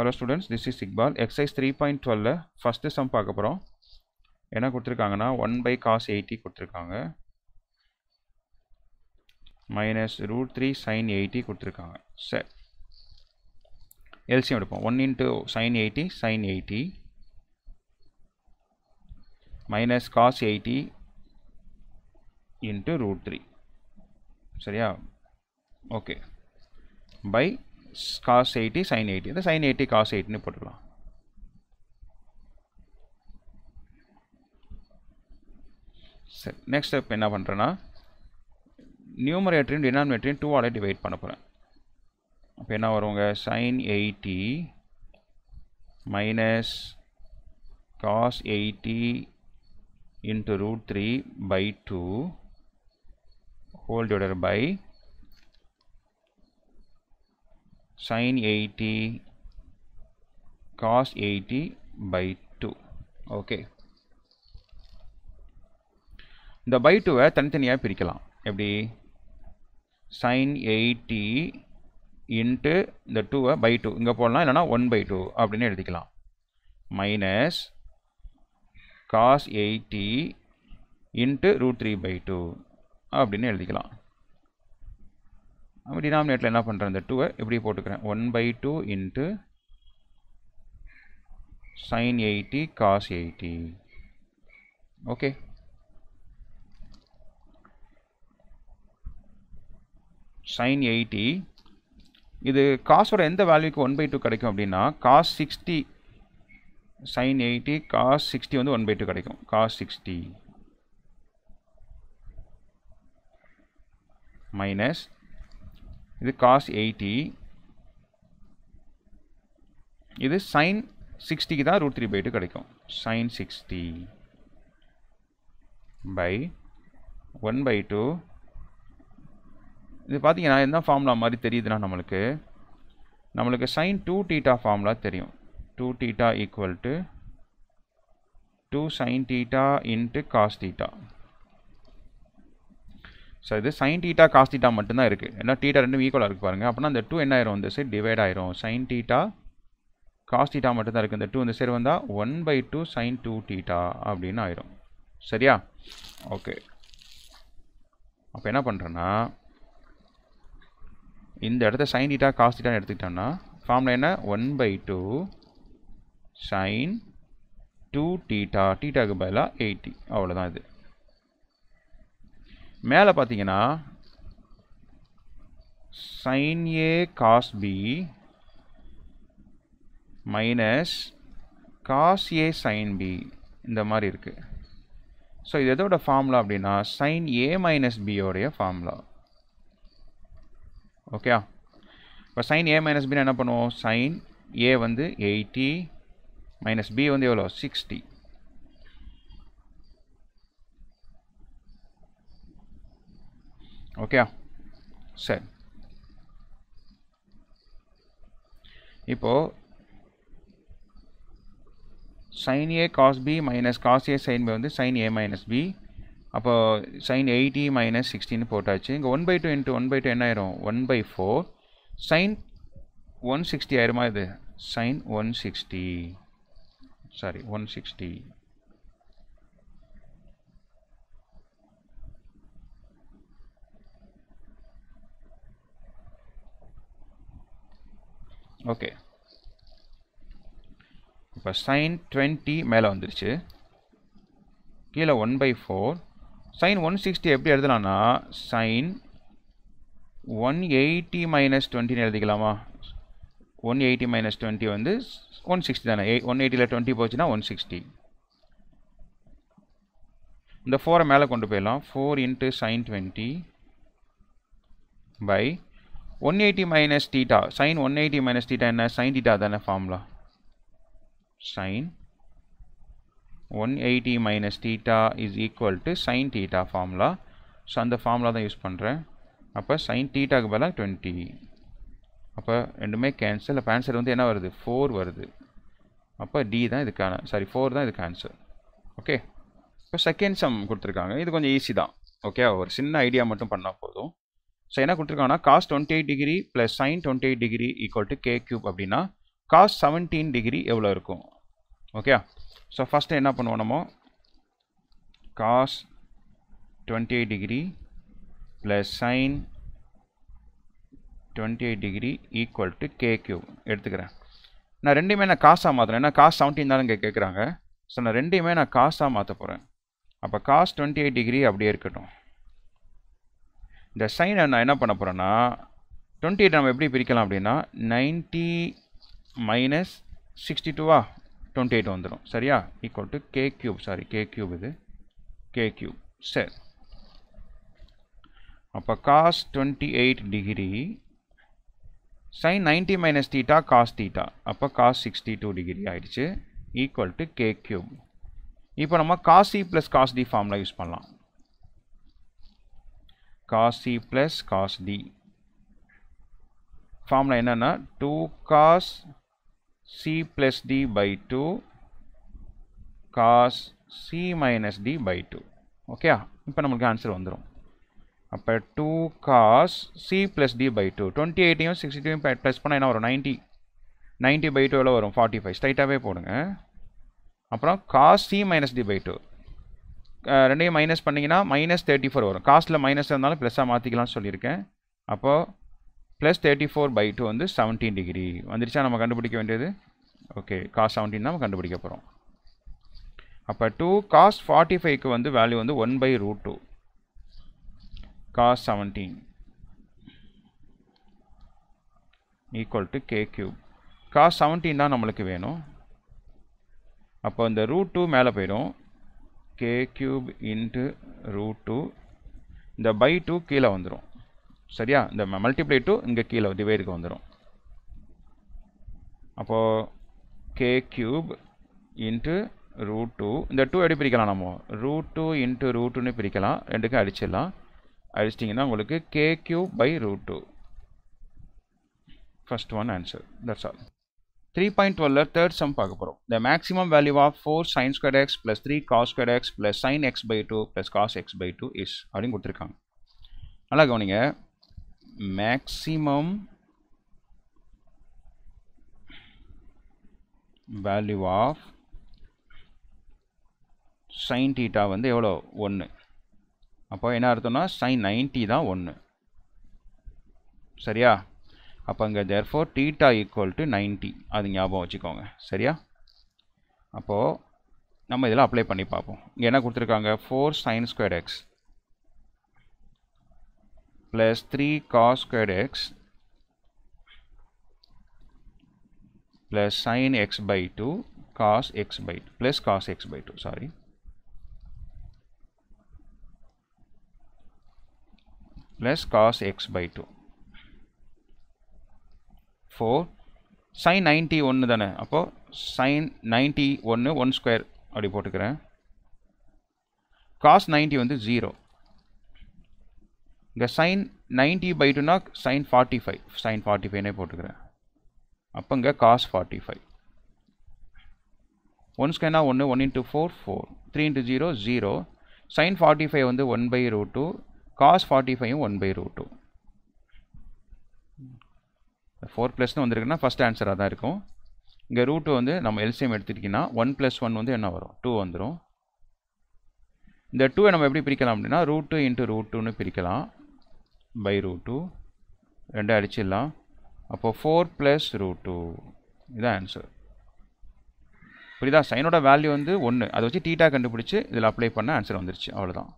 hello students this is Iqbal exercise three point டுவெல்ல first sum பார்க்க போகிறோம் என்ன கொடுத்துருக்காங்கன்னா ஒன் பை காஸ் எயிட்டி கொடுத்துருக்காங்க minus root three sine eighty கொடுத்துருக்காங்க சரி எல்சியம் எடுப்போம் one into sine eighty sine eighty minus cos eighty into root three சரியா okay by cos eighty sine eighty இந்த சைன் எயிட்டி காஸ் எயிட்டின்னு போட்டுக்கலாம் சரி next step என்ன பண்ணுறேன்னா நியூமரேட்டரையும் டினாமினேட்டரையும் டூவால் டிவைட் பண்ண போகிறேன் அப்போ என்ன வருவாங்க sine eighty minus cos eighty into root three by two whole divided by sin 80 cos 80 by 2 okay இந்த பை டூவை தனித்தனியாக பிரிக்கலாம் எப்படி சைன் எயிட்டி இன்ட்டு இந்த டூவை பை டூ இங்கே போடலாம் இல்லைனா ஒன் பை டூ அப்படின்னு எழுதிக்கலாம் minus cos eighty into root three by two அப்படின்னு எழுதிக்கலாம் அப்போ டினாமினேட்டில் என்ன பண்ணுறேன் இந்த டூவை எப்படி போட்டுக்கிறேன் one by two into sine eighty cos eighty okay sine eighty இது காசோட எந்த வேல்யூக்கு ஒன் பை டூ கிடைக்கும் அப்படின்னா cos sixty sine eighty cos sixty வந்து ஒன் பை டூ கிடைக்கும் காஸ் சிக்ஸ்டி மைனஸ் இது cos எயிட்டி இது சைன் சிக்ஸ்டிக்கு தான் ரூட் த்ரீ பைட்டு கடைக்கும் கிடைக்கும் sine sixty by one by two இது பார்த்தீங்கன்னா என்ன மறி மாதிரி நான் நம்மளுக்கு நம்மளுக்கு சைன் டூ theta formula தெரியும் two theta equal to two sin theta into cos theta so இது சைன் டீட்டா காஸ் தீட்டா மட்டும்தான் இருக்குது ஏன்னா டீட்டா ரெண்டும் ஈக்குவலாக இருக்கு பாருங்கள் அப்படின்னா அந்த டூ என்ன ஆயிரும் இந்த சரி டிவைட் ஆயிரும் சைன் டீட்டா காஸ் டீட்டா மட்டும்தான் இருக்குது இந்த டூ வந்து சரி வந்தால் one by two sine two theta அப்படின்னு ஆயிரும் சரியா ஓகே அப்போ என்ன பண்ணுறேன்னா இந்த இடத்த சைன் டீட்டா காஸ் டீட்டான்னு எடுத்துக்கிட்டோம்னா ஃபார்மில் என்ன one by two sine two theta டீட்டாக்கு பதிலாக எயிட்டி அவ்வளோதான் இது மேலே பார்த்தீங்கன்னா sine A cos B minus cos A sine B இந்த மாதிரி இருக்குது ஸோ இது எதோட ஃபார்முலா அப்படின்னா சைன் ஏ மைனஸ் பியோடைய ஃபார்முலா ஓகே இப்போ சைன் ஏ மைனஸ் பின்னு என்ன பண்ணுவோம் சைன் ஏ வந்து எயிட்டி மைனஸ் பி வந்து எவ்வளோ சிக்ஸ்டி ஓகே சரி இப்போது sine A cos B minus cos A sine B வந்து சைன் ஏ மைனஸ் பி அப்போ சைன் எயிட்டி மைனஸ் சிக்ஸ்டின்னு போட்டாச்சு இங்கே one by two into one by two என்ன ஆயிரும் one by four sine one sixty ஆயிரமா இது sine one sixty sorry one sixty okay இப்போ சைன் டுவெண்ட்டி மேலே வந்துருச்சு கீழே one by four sine one sixty எப்படி எழுதலாம்னா சைன் ஒன் எயிட்டி மைனஸ் டுவெண்ட்டின்னு எழுதிக்கலாமா ஒன் எயிட்டி மைனஸ் டுவெண்ட்டி வந்து ஒன் சிக்ஸ்டி தானே எய் ஒன் எயிட்டியில் டுவெண்ட்டி போச்சுன்னா ஒன் சிக்ஸ்டி இந்த ஃபோரை மேலே கொண்டு போயிடலாம் four into sine twenty by one eighty minus theta sine one eighty minus theta என்ன சைன் தீட்டா தானே formula sine one eighty minus theta is equal to sine theta formula so அந்த formula தான் use பண்ணுறேன் அப்போ sign தீட்டாக்கு பதிலாக twenty அப்போ ரெண்டுமே cancel அப்போ ஆன்சர் வந்து என்ன வருது ஃபோர் வருது அப்போ டி தான் இதுக்கான சாரி ஃபோர் தான் இதுக்கு ஆன்சர் ஓகே இப்போ செகண்ட் சம் கொடுத்துருக்காங்க இது கொஞ்சம் ஈஸி தான் ஓகே ஒரு சின்ன ஐடியா மட்டும் பண்ணால் போதும் ஸோ என்ன கொடுத்துருக்காங்கன்னா cos twenty eight degree plus sine twenty eight degree equal to K cube அப்படின்னா காஸ் செவன்டீன் டிகிரி எவ்வளோ இருக்கும் ஓகே ஸோ ஃபஸ்ட்டு என்ன பண்ணுவோம் cos twenty eight degree plus sine twenty eight degree equal to K cube எடுத்துக்கிறேன் நான் ரெண்டுமே நான் காசாக மாற்றுறேன் ஏன்னா காசு செவன்டீன் தானே இங்கே கேட்குறாங்க ஸோ நான் ரெண்டையுமே நான் காசாக மாற்ற போகிறேன் அப்போ காஸ் டுவெண்ட்டி எயிட் டிகிரி அப்படியே இருக்கட்டும் இந்த சைனை நான் என்ன பண்ண போகிறேன்னா டுவெண்ட்டி நம்ம எப்படி பிரிக்கலாம் அப்படின்னா நைன்ட்டி மைனஸ் சிக்ஸ்டி டூவா டுவெண்ட்டி எயிட் வந்துடும் சரியா equal to K cube sorry K cube இது கே க்யூப் சரி அப்போ cos twenty eight degree sine ninety minus theta cos theta அப்போ காஸ் சிக்ஸ்டி டூ டிகிரி ஆகிடுச்சு ஈக்குவல் டு கே க்யூப் இப்போ நம்ம காசி ப்ளஸ் காஸ் டி ஃபார்மில் யூஸ் பண்ணலாம் cos C plus cos D ஃபார்முலா என்னென்னா two cos C plus D by two cos C minus D by two okay இப்போ நம்மளுக்கு ஆன்சர் வந்துடும் அப்போ two cos C plus D by two twenty எயிட்டையும் sixty டூயும் ப்ளஸ் பண்ணால் என்ன வரும் நைன்ட்டி நைன்ட்டி பை டூவில் வரும் ஃபார்ட்டி ஃபைவ் ஸ்ட்ரைட்டாகவே போடுங்க அப்புறம் cos C minus D by two ரெண்டையும் மைனஸ் பண்ணிங்கன்னா மைனஸ் தேர்ட்டி ஃபோர் வரும் காஸ்ட்டில் மைனஸ் இருந்தாலும் ப்ளஸ்ஸாக மாற்றிக்கலாம்னு சொல்லியிருக்கேன் அப்போது plus thirty four by two வந்து செவன்டீன் டிகிரி வந்துருச்சா நம்ம கண்டுபிடிக்க வேண்டியது ஓகே காஸ் செவன்டீன் தான் நம்ம கண்டுபிடிக்க போகிறோம் அப்போ டூ காஸ் ஃபார்ட்டி ஃபைவ்க்கு வந்து வேல்யூ வந்து one by root two cos seventeen equal to K cube cos seventeen தான் நம்மளுக்கு வேணும் அப்போ இந்த ரூட் டூ மேலே போயிடும் K cube into root two இந்த பை டூ கீழே வந்துடும் சரியா இந்த மல்டிப்ளை டூ இங்கே கீழே டிவைடுக்கு வந்துடும் அப்போது K cube into root two இந்த டூ நாமோ பிரிக்கலாம் நம்ம into டூ இன்ட்டு ரூட் டூன்னு பிரிக்கலாம் ரெண்டுக்கும் அடிச்சிடலாம் நாம் உங்களுக்கு K cube by root two first one answer that's all three point டுவெல்ல தேர்ட் சம் பார்க்க போகிறோம் the maximum value of four sine square x plus three cos square x plus sine x by two plus cos x by two is அப்படின்னு கொடுத்துருக்காங்க நல்லா கவனிங்க maximum value of sine theta வந்து எவ்வளோ ஒன்று அப்போ என்ன அர்த்தம்னா சைன் நைன்ட்டி தான் ஒன்று சரியா அப்போ இங்கே therefore theta equal to ninety அது ஞாபகம் வச்சுக்கோங்க சரியா அப்போது நம்ம இதெல்லாம் அப்ளை பண்ணி பார்ப்போம் இங்கே என்ன கொடுத்துருக்காங்க four sine square x plus three cos square x plus sine x by two cos x by 2 plus cos x by 2 sorry plus cos x by 2 four sine ninety ஒன்று தானே அப்போது சைன் நைன்ட்டி ஒன்று one square அப்படி போட்டுக்கிறேன் cos ninety வந்து zero இங்கே sine ninety by டூனா sine forty five sine forty ஃபைவ்னே போட்டுக்கிறேன் அப்போ இங்கே காஸ் ஃபார்ட்டி ஃபைவ் ஒன் ஸ்கொயர்னா ஒன்று one into four four three into zero zero sine forty five வந்து one by root two cos forty ஃபைவும் one by root two four ப்ளஸ்னு வந்திருக்குன்னா ஃபஸ்ட் ஆன்சராக தான் இருக்கும் இங்கே ரூட்டு வந்து நம்ம எல்சிஎம் எடுத்துட்டிங்கன்னா ஒன் ப்ளஸ் ஒன் வந்து என்ன வரும் டூ வந்துடும் இந்த டூவை நம்ம எப்படி பிரிக்கலாம் அப்படின்னா ரூட் டூ இன்ட்டு ரூட் டூன்னு பிரிக்கலாம் பை ரூட் டூ ரெண்டும் அடிச்சிடலாம் அப்போது ஃபோர் ப்ளஸ் ரூட் டூ இதுதான் ஆன்சர் புரியுதா சைனோட வேல்யூ வந்து ஒன்று அதை வச்சு டீட்டா கண்டுபிடிச்சி இதில் அப்ளை பண்ண ஆன்சர் வந்துருச்சு அவ்வளோதான்